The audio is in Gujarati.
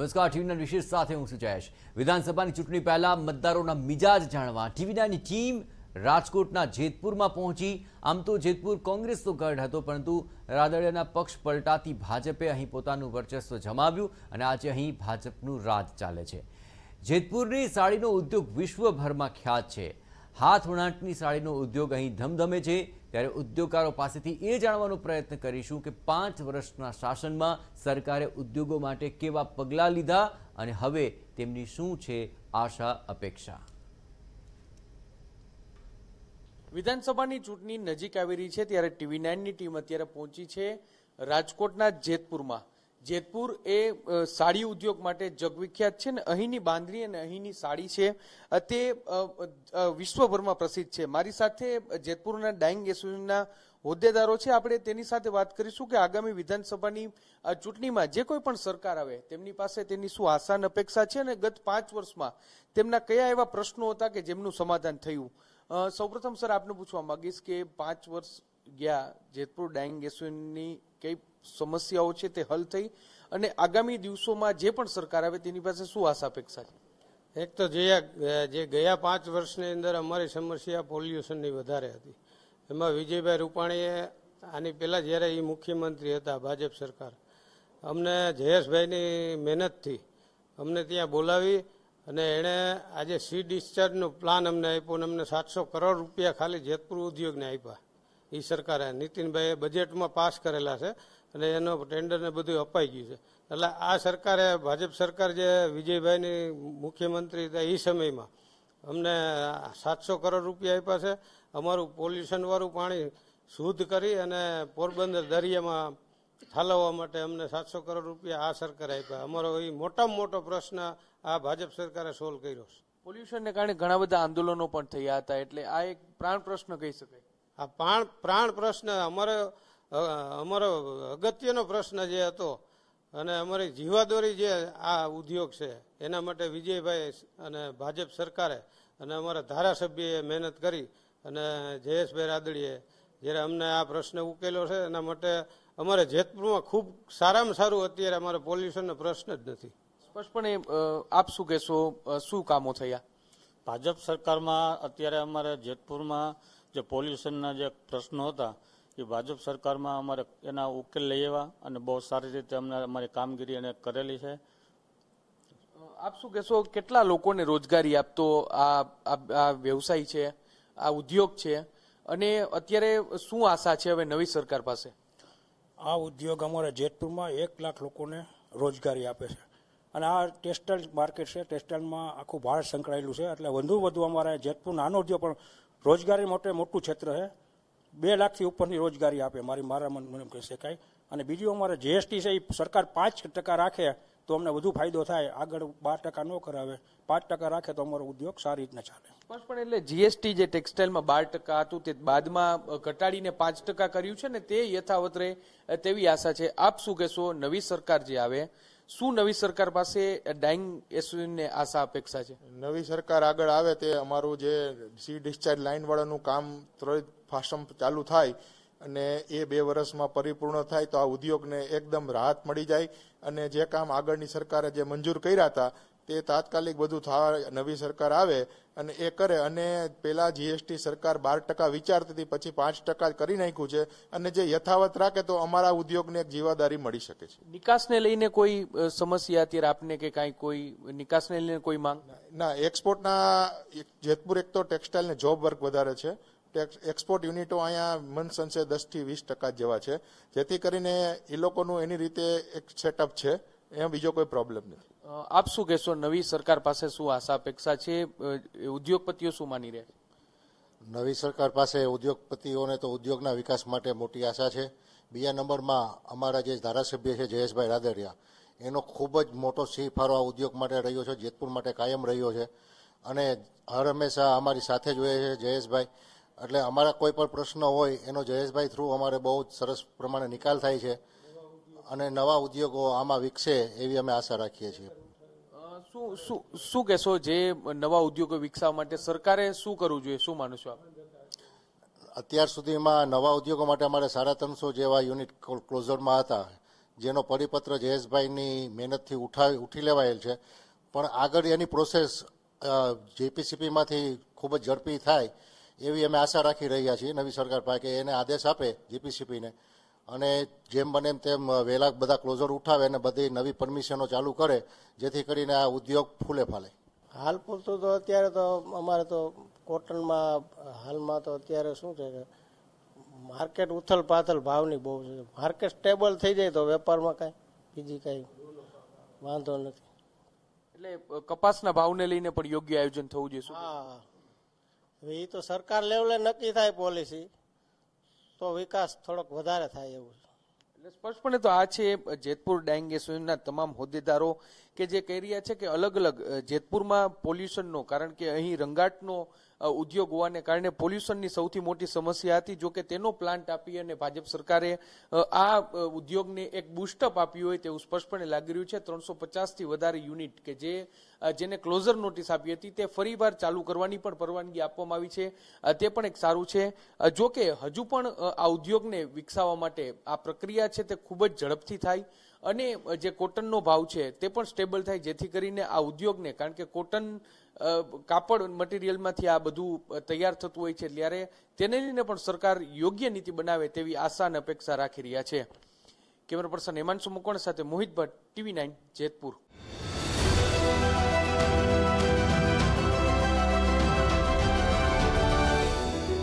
નમસ્કાર ટીવીના વિશેષ સાથે હું સુજયેશ વિધાનસભાની ચૂંટણી પહેલા મતદારોના મિજાજ જાણવા ટીવીનાની ટીમ રાજકોટના જેતપુરમાં પહોંચી આમ તો જેતપુર કોંગ્રેસનો ગઢ હતો પરંતુ રાદડિયાના પક્ષ પલટાતી ભાજપે અહીં પોતાનું વર્ચસ્વ જમાવ્યું અને આજે અહીં ભાજપનું રાજ ચાલે છે જેતપુરની સાડીનો ઉદ્યોગ વિશ્વભરમાં ખ્યાત છે હાથ વણાટની સાડીનો ઉદ્યોગ અહીં ધમધમે છે ત્યારે ઉદ્યોગકારો પાસેથી એ જાણવાનો પ્રયત્ન કરીશું કે પાંચ વર્ષના શાસનમાં સરકારે ઉદ્યોગો માટે કેવા પગલાં લીધા અને હવે તેમની શું છે આશા અપેક્ષા વિધાનસભાની ચૂંટણી નજીક આવી રહી છે ત્યારે ટીવી નાઇનની ટીમ અત્યારે પહોંચી છે રાજકોટના જેતપુરમાં જેતપુર એ સાડી ઉદ્યોગ માટે જગવિખ્યાત છે ને અહીંની બાંધણી અને અહીંની સાડી છે તે વિશ્વભરમાં પ્રસિદ્ધ છે મારી સાથે જેતપુરના ડાઈંગ એસોસિએશનના હોદ્દેદારો છે આપણે તેની સાથે વાત કરીશું કે આગામી વિધાનસભાની ચૂંટણીમાં જે કોઈ પણ સરકાર આવે તેમની પાસે તેની શું આશા અને અપેક્ષા છે અને ગત પાંચ વર્ષમાં તેમના કયા એવા પ્રશ્નો હતા કે જેમનું સમાધાન થયું સૌપ્રથમ સર આપને પૂછવા માંગીશ કે પાંચ વર્ષ ગયા જેતપુર ડાઇંગ એસોસિએશનની કઈ સમસ્યાઓ છે તે હલ થઈ અને આગામી દિવસોમાં જે પણ સરકાર આવે તેની પાસે શું આશા અપેક્ષા છે એક તો જે ગયા પાંચ વર્ષની અંદર અમારી સમસ્યા પોલ્યુશનની વધારે હતી એમાં વિજયભાઈ રૂપાણીએ આની પહેલાં જ્યારે એ મુખ્યમંત્રી હતા ભાજપ સરકાર અમને જયેશભાઈની મહેનતથી અમને ત્યાં બોલાવી અને એણે આજે સી ડિસ્ચાર્જનો પ્લાન અમને આપ્યો અને અમને સાતસો કરોડ રૂપિયા ખાલી જેતપુર ઉદ્યોગને આપ્યા એ સરકારે નીતિનભાઈએ બજેટમાં પાસ કરેલા છે અને એનો ટેન્ડરને બધું અપાઈ ગયું છે એટલે આ સરકારે ભાજપ સરકાર જે વિજયભાઈની મુખ્યમંત્રી હતા એ સમયમાં અમને સાતસો કરોડ રૂપિયા આપ્યા છે અમારું પોલ્યુશનવાળું પાણી શુદ્ધ કરી અને પોરબંદર દરિયામાં ઠાલવવા માટે અમને સાતસો કરોડ રૂપિયા આ સરકારે આપ્યા અમારો એ મોટામાં મોટો પ્રશ્ન આ ભાજપ સરકારે સોલ્વ કર્યો છે પોલ્યુશનને કારણે ઘણા બધા આંદોલનો પણ થયા હતા એટલે આ એક પ્રાણ પ્રશ્ન કહી શકાય આ પ્રાણ પ્રાણ પ્રશ્ન અમારો અમારો અગત્યનો પ્રશ્ન જે હતો અને અમારી જીવાદોરી જે આ ઉદ્યોગ છે એના માટે વિજયભાઈ અને ભાજપ સરકારે અને અમારા ધારાસભ્યએ મહેનત કરી અને જયેશભાઈ રાદડીએ જ્યારે અમને આ પ્રશ્ન ઉકેલો છે એના માટે અમારે જેતપુરમાં ખૂબ સારામાં સારું અત્યારે અમારે પોલ્યુશનનો પ્રશ્ન જ નથી સ્પષ્ટપણે આપ શું કહેશો શું કામો થયા ભાજપ સરકારમાં અત્યારે અમારે જેતપુરમાં જે પોલ્યુશનના જે પ્રશ્નો હતા એ ભાજપ સરકારમાં અમારે એના ઉકેલ લઈ આવ્યા અને બહુ સારી રીતે અમને અમારી કામગીરી એને કરેલી છે આપ શું કહેશો કેટલા લોકોને રોજગારી આપતો આ આ વ્યવસાય છે આ ઉદ્યોગ છે અને અત્યારે શું આશા છે હવે નવી સરકાર પાસે આ ઉદ્યોગ અમારા જેતપુરમાં એક લાખ લોકોને રોજગારી આપે છે અને આ ટેક્સટાઇલ માર્કેટ છે ટેક્સટાઇલમાં આખું ભારત સંકળાયેલું છે એટલે વધુ વધુ અમારા જેતપુર નાનો ઉદ્યોગ પણ રોજગારી માટે મોટું ક્ષેત્ર છે બે લાખથી ઉપરની રોજગારી આપે મારી મારા મન મને કહી શકાય અને બીજું અમારે જીએસટી છે એ સરકાર પાંચ ટકા રાખે તો અમને વધુ ફાયદો થાય આગળ બાર ટકા ન કરાવે પાંચ ટકા રાખે તો અમારો ઉદ્યોગ સારી રીતના ચાલે પણ એટલે જીએસટી જે ટેક્સટાઇલમાં બાર ટકા હતું તે બાદમાં ઘટાડીને પાંચ ટકા કર્યું છે ને તે યથાવત રહે તેવી આશા છે આપ શું કહેશો નવી સરકાર જે આવે શું નવી સરકાર પાસે ડાઇંગ એસોસિએશનને આશા અપેક્ષા છે નવી સરકાર આગળ આવે તે અમારું જે સી ડિસ્ચાર્જ લાઇનવાળાનું કામ ત્રણ ફાસ્ટમ ચાલુ થાય અને એ બે વર્ષમાં પરિપૂર્ણ થાય તો આ ઉદ્યોગને એકદમ રાહત મળી જાય અને જે કામ આગળની સરકારે જે મંજૂર કર્યા હતા તે તાત્કાલિક બધું થાય નવી સરકાર આવે અને એ કરે અને પેલા જીએસટી સરકાર બાર ટકા વિચારતી હતી પછી પાંચ ટકા કરી નાખ્યું છે અને જે યથાવત રાખે તો અમારા ઉદ્યોગને એક જીવાદારી મળી શકે છે નિકાસને લઈને કોઈ સમસ્યા અત્યારે આપને કે કાંઈ કોઈ નિકાસને લઈને કોઈ માંગ ના એક્સપોર્ટના જેતપુર એક તો ટેક્સટાઇલને જોબ વર્ક વધારે છે એક્સપોર્ટ યુનિટો અહીંયા મનસંસે દસથી વીસ ટકા જેવા છે જેથી કરીને એ લોકોનું એની રીતે એક સેટઅપ છે એમાં બીજો કોઈ પ્રોબ્લેમ નથી આપ શું કહેશો નવી સરકાર પાસે શું આશા અપેક્ષા છે ઉદ્યોગપતિઓ શું માની રહ્યા છે નવી સરકાર પાસે ઉદ્યોગપતિઓને તો ઉદ્યોગના વિકાસ માટે મોટી આશા છે બીજા નંબરમાં અમારા જે ધારાસભ્ય છે જયેશભાઈ રાદરિયા એનો ખૂબ જ મોટો સિંહફાળો આ ઉદ્યોગ માટે રહ્યો છે જેતપુર માટે કાયમ રહ્યો છે અને હર હંમેશા અમારી સાથે જોઈએ છે જયેશભાઈ એટલે અમારા કોઈ પણ પ્રશ્ન હોય એનો જયેશભાઈ થ્રુ અમારે બહુ જ સરસ પ્રમાણે નિકાલ થાય છે અને નવા ઉદ્યોગો આમાં વિકસે એવી અમે આશા રાખીએ છીએ શું શું શું કહેશો જે નવા ઉદ્યોગો વિકસાવવા માટે સરકારે શું કરવું જોઈએ શું માનો છો આપ અત્યાર સુધીમાં નવા ઉદ્યોગો માટે અમારે સાડા ત્રણસો જેવા યુનિટ ક્લોઝરમાં હતા જેનો પરિપત્ર જયેશભાઈની મહેનતથી ઉઠાવી ઉઠી લેવાયેલ છે પણ આગળ એની પ્રોસેસ જેપીસીપીમાંથી ખૂબ જ ઝડપી થાય એવી અમે આશા રાખી રહ્યા છીએ નવી સરકાર પાસે એને આદેશ આપે જીપીસીપીને અને જેમ બને તેમ વહેલા બધા ક્લોઝર ઉઠાવે અને બધી નવી પરમિશનો ચાલુ કરે જેથી કરીને આ ઉદ્યોગ ફૂલે ફાલે હાલ પૂરતું તો અત્યારે તો અમારે તો કોટનમાં હાલમાં તો અત્યારે શું છે કે માર્કેટ ઉથલ પાથલ ભાવની બહુ છે માર્કેટ સ્ટેબલ થઈ જાય તો વેપારમાં કાંઈ બીજી કાંઈ વાંધો નથી એટલે કપાસના ભાવને લઈને પણ યોગ્ય આયોજન થવું જોઈએ હા હવે એ તો સરકાર લેવલે નક્કી થાય પોલિસી તો વિકાસ થોડોક વધારે થાય એવું છે એટલે સ્પષ્ટપણે તો આ છે જેતપુર ડાંગ ગેસ તમામ હોદ્દેદારો કે જે કહી રહ્યા છે કે અલગ અલગ જેતપુરમાં પોલ્યુશનનો કારણ કે અહીં રંગાટનો ઉદ્યોગ હોવાને કારણે પોલ્યુશનની સૌથી મોટી સમસ્યા હતી જો કે તેનો પ્લાન્ટ આપી અને ભાજપ સરકારે આ ઉદ્યોગને એક બુસ્ટઅપ આપ્યું હોય તેવું સ્પષ્ટપણે લાગી રહ્યું છે ત્રણસો પચાસથી વધારે યુનિટ કે જે જેને ક્લોઝર નોટિસ આપી હતી તે ફરીવાર ચાલુ કરવાની પણ પરવાનગી આપવામાં આવી છે તે પણ એક સારું છે જો કે હજુ પણ આ ઉદ્યોગને વિકસાવવા માટે આ પ્રક્રિયા છે તે ખૂબ જ ઝડપથી થાય અને જે કોટનનો ભાવ છે તે પણ સ્ટેબલ થાય જેથી કરીને આ ઉદ્યોગને કારણ કે કોટન કાપડ મટીરિયલમાંથી આ બધું તૈયાર થતું હોય છે ત્યારે તેને લઈને પણ સરકાર યોગ્ય નીતિ બનાવે તેવી આશા અને અપેક્ષા રાખી રહ્યા છે કેમેરા પર્સન હેમાંશુ મુકોણ સાથે મોહિત ભટ્ટ ટીવી નાઇન જેતપુર